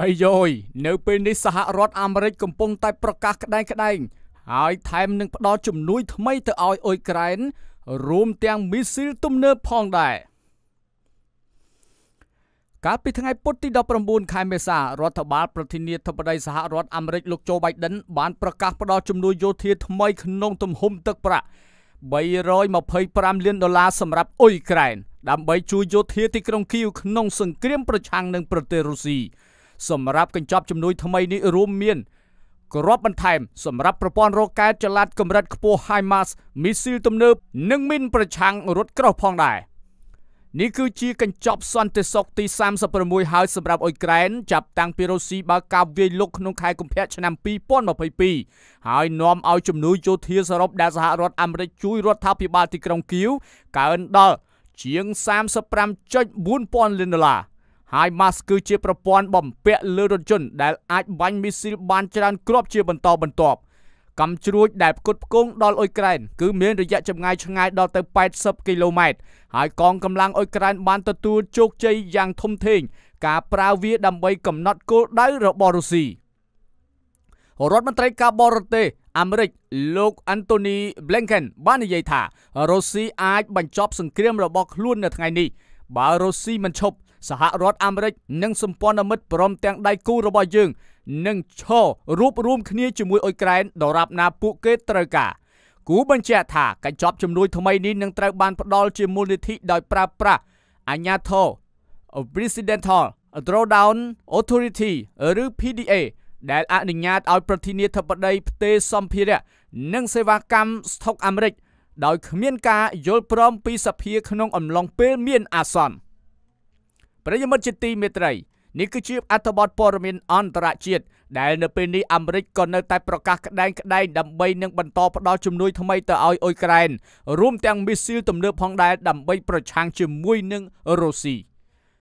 អាយយយនៅពេលនេះសហរដ្ឋអាមេរិកកំពុងតែប្រកាសក្តែងក្តែងហើយថែមនឹងផ្ដល់ជំនួយថ្មីទៅឲ្យអ៊ុយក្រែនរួមទាំងមីស៊ីលទំនើបផងដែរកាលពីថ្ងៃពុធទី19ខែមេសារដ្ឋបាលប្រធានាធិបតីសហរដ្ឋអាមេរិកលោកโจ Biden បានប្រកាសផ្ដល់ជំនួយយោធាថ្មីក្នុងទំហំទឹកប្រាក់325លានដុល្លារសម្រាប់អ៊ុយក្រែនដើម្បីជួយយោធាទីក្រុងគីវក្នុងសង្គ្រាមប្រឆាំងនឹងប្រទេសរុស្ស៊ីសម្រាប់កញ្ចប់ជំនួយថ្មីនេះរួមមានគ្រាប់បន្ថែមសម្រាប់ប្រព័ន្ធរកែចល័តកម្រិតខ្ពស់ HIMARS មីស៊ីលទំនើប និងមីនប្រឆាំងរថក្រោះផងដែរនេះគឺជាកញ្ចប់សន្តិសុខទី36ហើយសម្រាប់អ៊ុយក្រែនចាប់តាំងពីរុស្ស៊ីបើកការវាយលុកក្នុងខែកុម្ភៈឆ្នាំ2022ហើយនាំឲ្យជំនួយយោធាសរុបដែលសហរដ្ឋអាមេរិកជួយរដ្ឋាភិបាលទីក្រុងគៀវកើនដល់ជាង35.4ពាន់លានដុល្លារហើយ Musk គឺជាប្រព័ន្ធបំពាក់លើរថយន្តដែលអាចបាញ់មីស៊ីលបានច្រើនគ្រាប់ជាបន្តបន្ទាប់កំជ្រួចដែលផ្គត់ផ្គង់ដល់អ៊ុយក្រែនគឺមានរយៈចម្ងាយឆ្ងាយដល់ទៅ80គីឡូម៉ែត្រហើយកងកម្លាំងអ៊ុយក្រែនបានទទួលជោគជ័យយ៉ាងធំធេងការប្រើវា ដើម្បីកំណត់គោលដៅរបស់រុស្ស៊ីរដ្ឋមន្ត្រីការបរទេស អាមេរិកលោកអាន់តូនី Blinken បាននិយាយថារុស្ស៊ីអាចបញ្ចប់សង្គ្រាមរបស់ខ្លួននៅថ្ងៃនេះ បើរុស្ស៊ីមិនឈប់សហរដ្ឋអាមេរិកនិងសម្ព័ន្ធមិត្តព្រមទាំងដៃគូរបស់យើងនឹងឈររួបរวมគ្នាជាមួយអ៊ុយក្រែន ដរាបណាពួកគេត្រូវការគូបញ្ជាក់ថាកញ្ចប់ជំនួយថ្មីនេះនឹងត្រូវបានផ្ដល់ជាមូលនិធិដោយប្រើប្រាស់អាញាធរ Presidential Drawdown Authority ឬ PDA ដែលអនុញ្ញាតឲ្យប្រធានាធិបតីផ្ទេរសម្ភារៈនិងសេវាកម្មស្តុកអាមេរិកដោយគ្មានការយល់ព្រមពីសភាក្នុងអំឡុងពេលមានអាសន្ន។ប្រិយមិត្តជាទីមេត្រីនេះគឺជាអត្ថបទព័ត៌មានអន្តរជាតិដែលនៅពេលនេះអាមេរិកក៏នៅតែប្រកាសក្តែងក្តែងដើម្បីនឹងបន្តផ្តល់ជំនួយថ្មីទៅឲ្យអ៊ុយក្រែនរួមទាំងមីស៊ីលទំនើបផងដែរដើម្បីប្រឆាំងជាមួយនឹងរុស្ស៊ី។